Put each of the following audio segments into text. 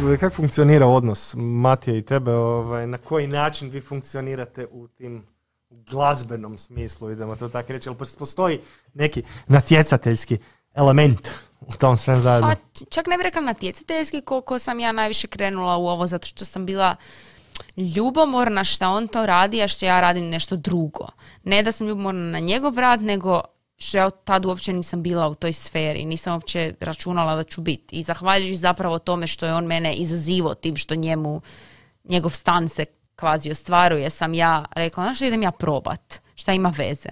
Ovaj, kako funkcionira odnos Matija i tebe, ovaj, na koji način vi funkcionirate u tim glazbenom smislu, idemo to tako reći, ali postoji neki natjecateljski element u tom svem zajedno? Pa, čak ne bih rekla natjecateljski koliko sam ja najviše krenula u ovo zato što sam bila ljubomorna što on to radi, a što ja radim nešto drugo. Ne da sam ljubomorna na njegov rad, nego što ja tad uopće nisam bila u toj sferi, nisam uopće računala da ću biti. I zahvaljujući zapravo tome što je on mene izazivo tim što njemu, njegov stan se kvazi ostvaruje, sam ja rekla, znaš, idem ja probat, šta ima veze.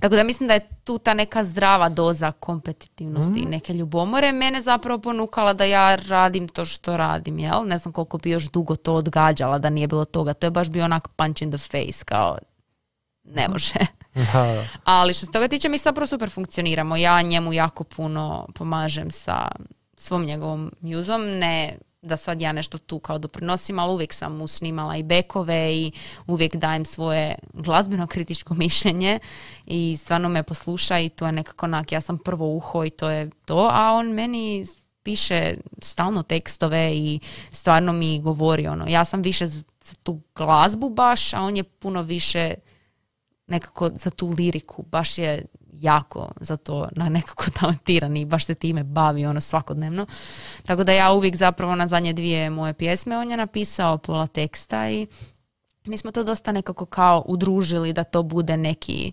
Tako da mislim da je tu ta neka zdrava doza kompetitivnosti i mhm. neke ljubomore mene zapravo ponukala da ja radim to što radim, jel? Ne znam koliko bi još dugo to odgađala da nije bilo toga. To je baš bio onak punch in the face, kao ne mhm. može. Ali što se toga tiče, mi zapravo super funkcioniramo. Ja njemu jako puno pomažem sa svom njegovom mjuzom. Ne da sad ja nešto tu kao doprinosim, ali uvijek sam mu snimala i bekove i uvijek dajem svoje glazbeno kritičko mišljenje i stvarno me posluša i to je nekako onak, ja sam prvo uho i to je to, a on meni piše stalno tekstove i stvarno mi govori ono, ja sam više za tu glazbu baš, a on je puno više nekako za tu liriku, baš je jako za to na nekako talentiran i baš se time bavi ono svakodnevno. Tako da ja uvijek zapravo na zadnje dvije moje pjesme on je napisao pola teksta i mi smo to dosta nekako kao udružili da to bude neki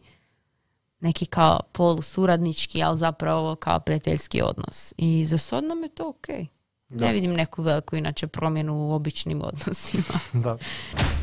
neki kao polusuradnički, ali zapravo kao prijateljski odnos. I za sad je to ok. Ne vidim neku veliku inače promjenu u običnim odnosima. da.